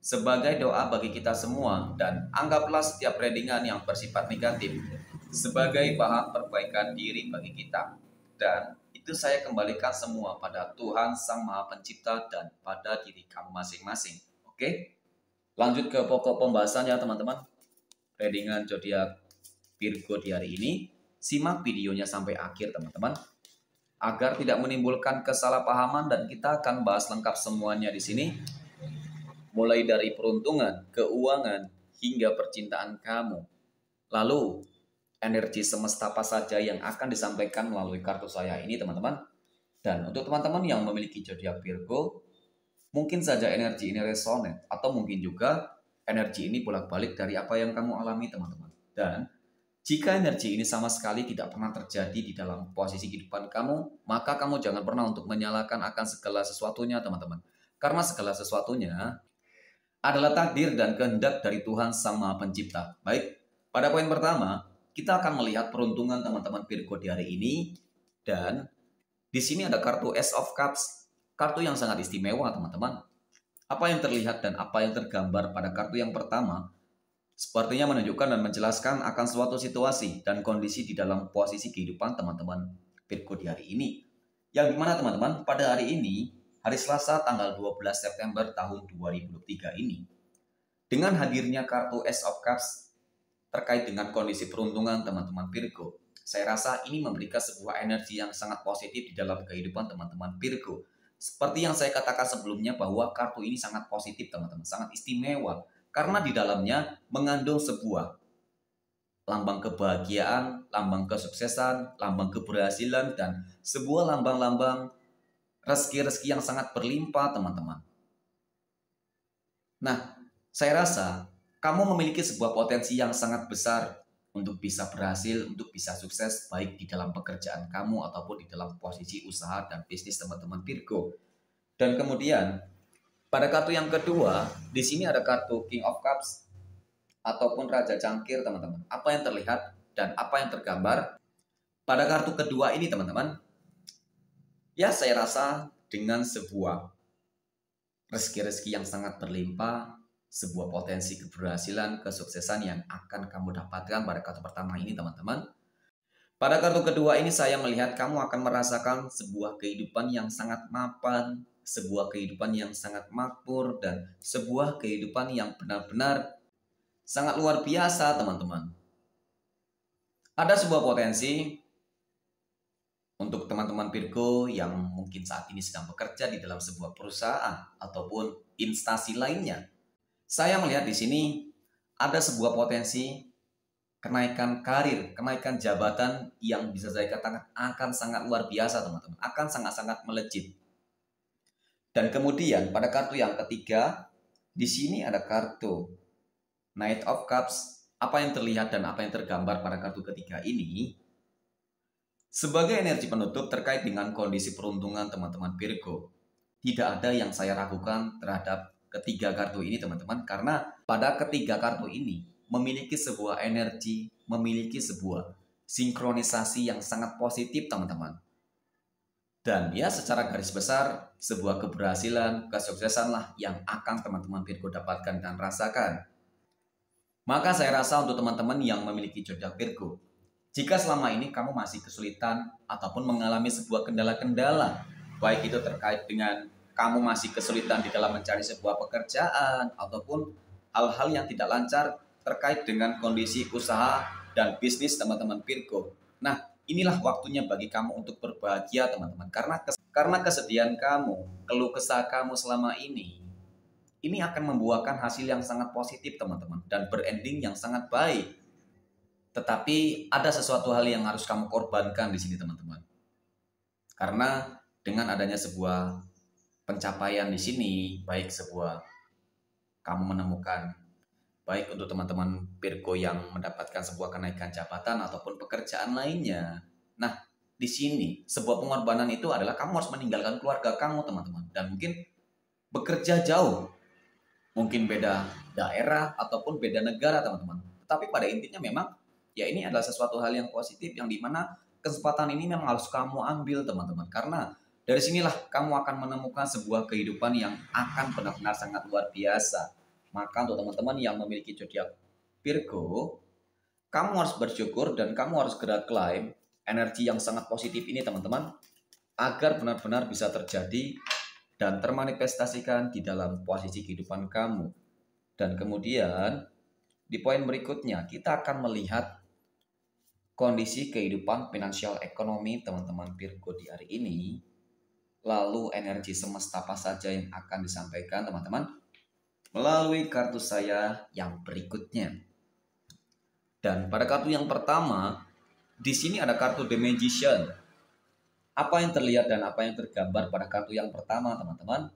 sebagai doa bagi kita semua dan anggaplah setiap readingan yang bersifat negatif sebagai bahan perbaikan diri bagi kita. Dan itu saya kembalikan semua pada Tuhan Sang Maha Pencipta dan pada diri kamu masing-masing. Oke? Lanjut ke pokok pembahasannya teman-teman. Readingan zodiak Virgo di hari ini. Simak videonya sampai akhir teman-teman agar tidak menimbulkan kesalahpahaman dan kita akan bahas lengkap semuanya di sini mulai dari peruntungan, keuangan, hingga percintaan kamu. Lalu, energi semesta apa saja yang akan disampaikan melalui kartu saya ini, teman-teman. Dan untuk teman-teman yang memiliki zodiak Virgo, mungkin saja energi ini resonan atau mungkin juga energi ini bolak-balik dari apa yang kamu alami, teman-teman. Dan jika energi ini sama sekali tidak pernah terjadi di dalam posisi kehidupan kamu, maka kamu jangan pernah untuk menyalahkan akan segala sesuatunya, teman-teman. Karena segala sesuatunya adalah takdir dan kehendak dari Tuhan Sang Maha Pencipta. Baik, pada poin pertama, kita akan melihat peruntungan teman-teman Virgo di hari ini dan di sini ada kartu Ace of Cups, kartu yang sangat istimewa, teman-teman. Apa yang terlihat dan apa yang tergambar pada kartu yang pertama sepertinya menunjukkan dan menjelaskan akan suatu situasi dan kondisi di dalam posisi kehidupan teman-teman Virgo di hari ini. Yang dimana teman-teman, pada hari ini hari Selasa tanggal 12 September tahun 2023 ini, dengan hadirnya kartu S of Cups terkait dengan kondisi peruntungan teman-teman Virgo, saya rasa ini memberikan sebuah energi yang sangat positif di dalam kehidupan teman-teman Virgo. Seperti yang saya katakan sebelumnya bahwa kartu ini sangat positif teman-teman, sangat istimewa. Karena di dalamnya mengandung sebuah lambang kebahagiaan, lambang kesuksesan, lambang keberhasilan, dan sebuah lambang-lambang rezeki-rezeki yang sangat berlimpah, teman-teman. Nah, saya rasa kamu memiliki sebuah potensi yang sangat besar untuk bisa berhasil, untuk bisa sukses baik di dalam pekerjaan kamu ataupun di dalam posisi usaha dan bisnis teman-teman Virgo. Dan kemudian pada kartu yang kedua, di sini ada kartu King of Cups ataupun Raja Cangkir, teman-teman. Apa yang terlihat dan apa yang tergambar pada kartu kedua ini, teman-teman, ya saya rasa dengan sebuah rezeki-rezeki yang sangat berlimpah, sebuah potensi keberhasilan, kesuksesan yang akan kamu dapatkan pada kartu pertama ini teman-teman. Pada kartu kedua ini saya melihat kamu akan merasakan sebuah kehidupan yang sangat mapan, sebuah kehidupan yang sangat makmur, dan sebuah kehidupan yang benar-benar sangat luar biasa teman-teman. Ada sebuah potensi untuk teman-teman Virgo yang mungkin saat ini sedang bekerja di dalam sebuah perusahaan ataupun instansi lainnya, saya melihat di sini ada sebuah potensi kenaikan karir, kenaikan jabatan yang bisa saya katakan akan sangat luar biasa teman-teman, akan sangat-sangat melejit. Dan kemudian pada kartu yang ketiga, di sini ada kartu Knight of Cups. Apa yang terlihat dan apa yang tergambar pada kartu ketiga ini sebagai energi penutup terkait dengan kondisi peruntungan teman-teman Virgo, tidak ada yang saya ragukan terhadap ketiga kartu ini teman-teman karena pada ketiga kartu ini memiliki sebuah energi, memiliki sebuah sinkronisasi yang sangat positif teman-teman. Dan ya secara garis besar sebuah keberhasilan, kesuksesan lah yang akan teman-teman Virgo dapatkan dan rasakan. Maka saya rasa untuk teman-teman yang memiliki jodoh Virgo, jika selama ini kamu masih kesulitan ataupun mengalami sebuah kendala-kendala, baik itu terkait dengan kamu masih kesulitan di dalam mencari sebuah pekerjaan ataupun hal-hal yang tidak lancar terkait dengan kondisi usaha dan bisnis teman-teman Virgo. Nah, inilah waktunya bagi kamu untuk berbahagia teman-teman karena kes karena kesedihan kamu, keluh kesah kamu selama ini ini akan membuahkan hasil yang sangat positif teman-teman dan berending yang sangat baik tetapi ada sesuatu hal yang harus kamu korbankan di sini teman-teman. Karena dengan adanya sebuah pencapaian di sini, baik sebuah kamu menemukan baik untuk teman-teman Virgo yang mendapatkan sebuah kenaikan jabatan ataupun pekerjaan lainnya. Nah, di sini sebuah pengorbanan itu adalah kamu harus meninggalkan keluarga kamu, teman-teman, dan mungkin bekerja jauh. Mungkin beda daerah ataupun beda negara, teman-teman. tapi pada intinya memang ya ini adalah sesuatu hal yang positif yang dimana kesempatan ini memang harus kamu ambil teman-teman karena dari sinilah kamu akan menemukan sebuah kehidupan yang akan benar-benar sangat luar biasa. Maka untuk teman-teman yang memiliki zodiak Virgo, kamu harus bersyukur dan kamu harus gerak klaim energi yang sangat positif ini teman-teman agar benar-benar bisa terjadi dan termanifestasikan di dalam posisi kehidupan kamu. Dan kemudian di poin berikutnya kita akan melihat kondisi kehidupan finansial ekonomi teman-teman Virgo di hari ini, lalu energi semesta apa saja yang akan disampaikan teman-teman melalui kartu saya yang berikutnya. Dan pada kartu yang pertama, di sini ada kartu The Magician. Apa yang terlihat dan apa yang tergambar pada kartu yang pertama, teman-teman?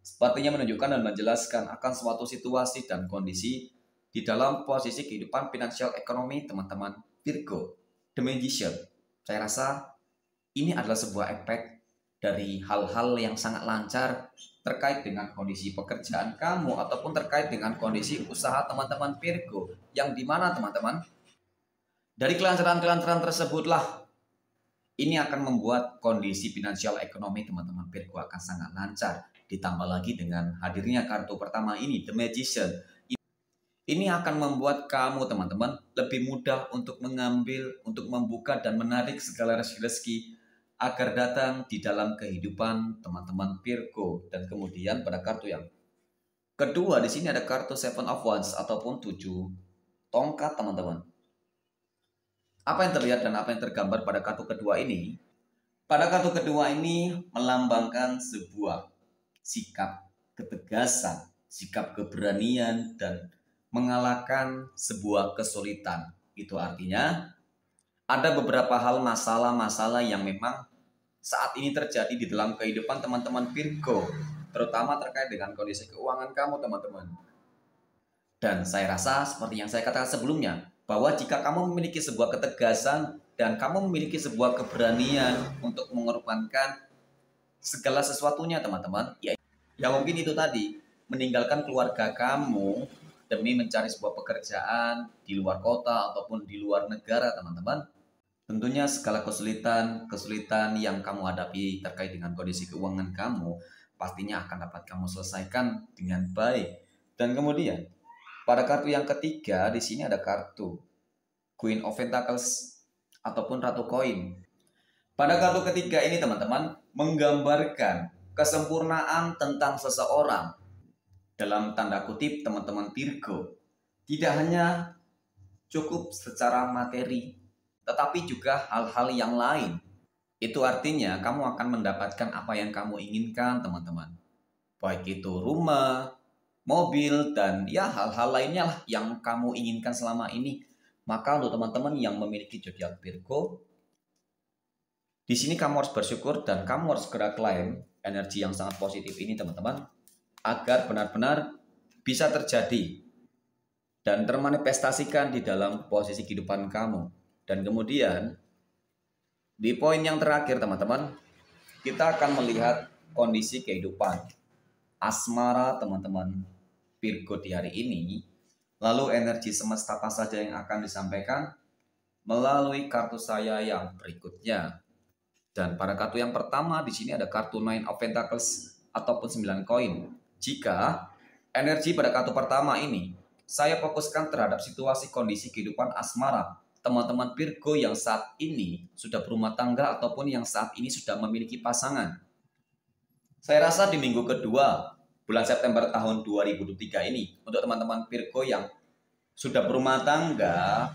Sepertinya menunjukkan dan menjelaskan akan suatu situasi dan kondisi di dalam posisi kehidupan finansial ekonomi teman-teman Virgo, The Magician. Saya rasa ini adalah sebuah efek dari hal-hal yang sangat lancar terkait dengan kondisi pekerjaan kamu ataupun terkait dengan kondisi usaha teman-teman Virgo yang dimana teman-teman dari kelancaran-kelancaran tersebutlah ini akan membuat kondisi finansial ekonomi teman-teman Virgo akan sangat lancar ditambah lagi dengan hadirnya kartu pertama ini The Magician ini akan membuat kamu teman-teman lebih mudah untuk mengambil, untuk membuka dan menarik segala rezeki-rezeki agar datang di dalam kehidupan teman-teman Virgo dan kemudian pada kartu yang kedua di sini ada kartu Seven of Wands ataupun tujuh tongkat teman-teman. Apa yang terlihat dan apa yang tergambar pada kartu kedua ini? Pada kartu kedua ini melambangkan sebuah sikap ketegasan, sikap keberanian dan mengalahkan sebuah kesulitan. Itu artinya ada beberapa hal masalah-masalah yang memang saat ini terjadi di dalam kehidupan teman-teman Virgo, terutama terkait dengan kondisi keuangan kamu, teman-teman. Dan saya rasa seperti yang saya katakan sebelumnya, bahwa jika kamu memiliki sebuah ketegasan dan kamu memiliki sebuah keberanian untuk mengorbankan segala sesuatunya teman-teman ya, ya mungkin itu tadi meninggalkan keluarga kamu demi mencari sebuah pekerjaan di luar kota ataupun di luar negara, teman-teman. Tentunya segala kesulitan-kesulitan yang kamu hadapi terkait dengan kondisi keuangan kamu pastinya akan dapat kamu selesaikan dengan baik. Dan kemudian, pada kartu yang ketiga di sini ada kartu Queen of Pentacles ataupun Ratu Koin. Pada kartu ketiga ini teman-teman menggambarkan kesempurnaan tentang seseorang dalam tanda kutip teman-teman Virgo tidak hanya cukup secara materi, tetapi juga hal-hal yang lain. Itu artinya kamu akan mendapatkan apa yang kamu inginkan, teman-teman. Baik itu rumah, mobil, dan ya hal-hal lainnya lah yang kamu inginkan selama ini. Maka untuk teman-teman yang memiliki zodiak Virgo, di sini kamu harus bersyukur dan kamu harus segera klaim energi yang sangat positif ini, teman-teman agar benar-benar bisa terjadi dan termanifestasikan di dalam posisi kehidupan kamu. Dan kemudian di poin yang terakhir teman-teman, kita akan melihat kondisi kehidupan asmara teman-teman Virgo di hari ini. Lalu energi semesta apa saja yang akan disampaikan melalui kartu saya yang berikutnya. Dan pada kartu yang pertama di sini ada kartu Nine of Pentacles ataupun 9 koin jika energi pada kartu pertama ini saya fokuskan terhadap situasi kondisi kehidupan asmara teman-teman Virgo yang saat ini sudah berumah tangga ataupun yang saat ini sudah memiliki pasangan. Saya rasa di minggu kedua bulan September tahun 2023 ini untuk teman-teman Virgo yang sudah berumah tangga,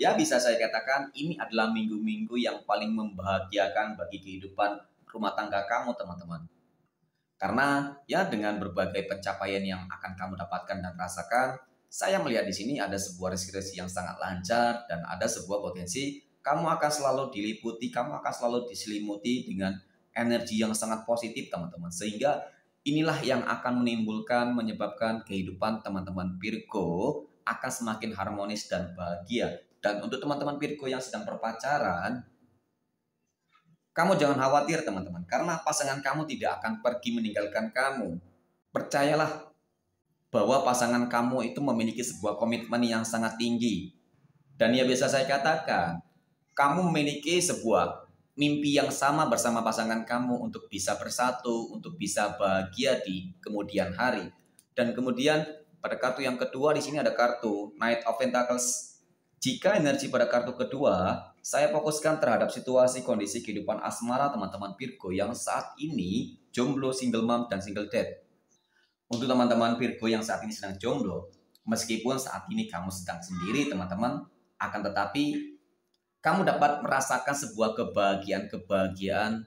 ya bisa saya katakan ini adalah minggu-minggu yang paling membahagiakan bagi kehidupan rumah tangga kamu teman-teman. Karena ya dengan berbagai pencapaian yang akan kamu dapatkan dan rasakan, saya melihat di sini ada sebuah reskresi yang sangat lancar dan ada sebuah potensi kamu akan selalu diliputi, kamu akan selalu diselimuti dengan energi yang sangat positif teman-teman. Sehingga inilah yang akan menimbulkan, menyebabkan kehidupan teman-teman Virgo akan semakin harmonis dan bahagia. Dan untuk teman-teman Virgo yang sedang berpacaran, kamu jangan khawatir teman-teman, karena pasangan kamu tidak akan pergi meninggalkan kamu. Percayalah bahwa pasangan kamu itu memiliki sebuah komitmen yang sangat tinggi. Dan ya biasa saya katakan, kamu memiliki sebuah mimpi yang sama bersama pasangan kamu untuk bisa bersatu, untuk bisa bahagia di kemudian hari. Dan kemudian pada kartu yang kedua di sini ada kartu Knight of Pentacles. Jika energi pada kartu kedua saya fokuskan terhadap situasi kondisi kehidupan asmara teman-teman Virgo yang saat ini jomblo, single mom, dan single dad. Untuk teman-teman Virgo yang saat ini sedang jomblo, meskipun saat ini kamu sedang sendiri teman-teman, akan tetapi kamu dapat merasakan sebuah kebahagiaan-kebahagiaan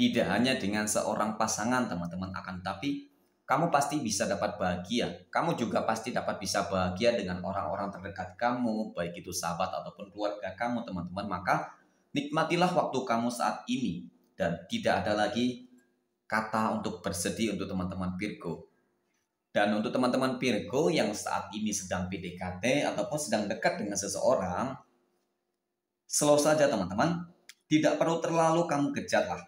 tidak hanya dengan seorang pasangan teman-teman akan tetapi kamu pasti bisa dapat bahagia. Kamu juga pasti dapat bisa bahagia dengan orang-orang terdekat kamu, baik itu sahabat ataupun keluarga kamu, teman-teman. Maka nikmatilah waktu kamu saat ini dan tidak ada lagi kata untuk bersedih untuk teman-teman Virgo. Dan untuk teman-teman Virgo yang saat ini sedang PDKT ataupun sedang dekat dengan seseorang, slow saja teman-teman. Tidak perlu terlalu kamu kejar lah.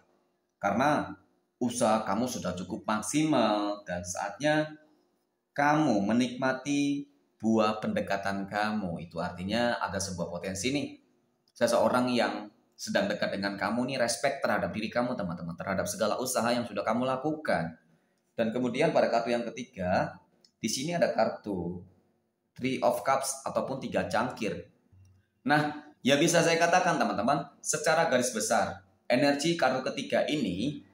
Karena usaha kamu sudah cukup maksimal dan saatnya kamu menikmati buah pendekatan kamu. Itu artinya ada sebuah potensi nih. Seseorang yang sedang dekat dengan kamu nih respect terhadap diri kamu teman-teman, terhadap segala usaha yang sudah kamu lakukan. Dan kemudian pada kartu yang ketiga, di sini ada kartu Three of Cups ataupun tiga cangkir. Nah, ya bisa saya katakan teman-teman, secara garis besar, energi kartu ketiga ini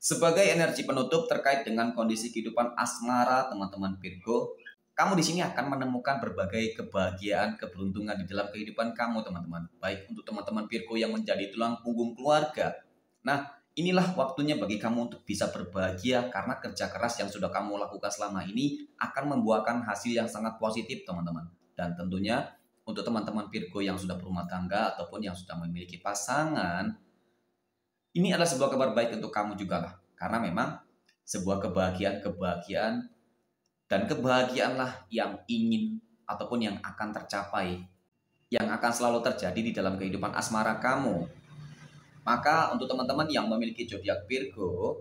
sebagai energi penutup terkait dengan kondisi kehidupan asmara teman-teman Virgo, kamu di sini akan menemukan berbagai kebahagiaan, keberuntungan di dalam kehidupan kamu, teman-teman. Baik untuk teman-teman Virgo yang menjadi tulang punggung keluarga. Nah, inilah waktunya bagi kamu untuk bisa berbahagia karena kerja keras yang sudah kamu lakukan selama ini akan membuahkan hasil yang sangat positif, teman-teman. Dan tentunya untuk teman-teman Virgo yang sudah berumah tangga ataupun yang sudah memiliki pasangan, ini adalah sebuah kabar baik untuk kamu juga lah. Karena memang sebuah kebahagiaan-kebahagiaan dan kebahagiaanlah yang ingin ataupun yang akan tercapai, yang akan selalu terjadi di dalam kehidupan asmara kamu. Maka untuk teman-teman yang memiliki zodiak Virgo,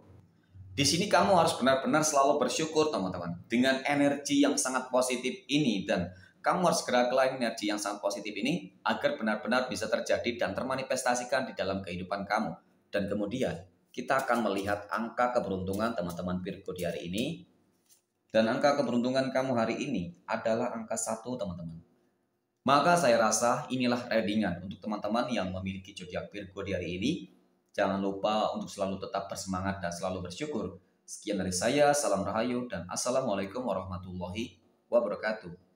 di sini kamu harus benar-benar selalu bersyukur teman-teman dengan energi yang sangat positif ini dan kamu harus segera kelain energi yang sangat positif ini agar benar-benar bisa terjadi dan termanifestasikan di dalam kehidupan kamu. Dan kemudian kita akan melihat angka keberuntungan teman-teman Virgo di hari ini. Dan angka keberuntungan kamu hari ini adalah angka satu teman-teman. Maka saya rasa inilah readingan untuk teman-teman yang memiliki zodiak Virgo di hari ini. Jangan lupa untuk selalu tetap bersemangat dan selalu bersyukur. Sekian dari saya, salam rahayu dan assalamualaikum warahmatullahi wabarakatuh.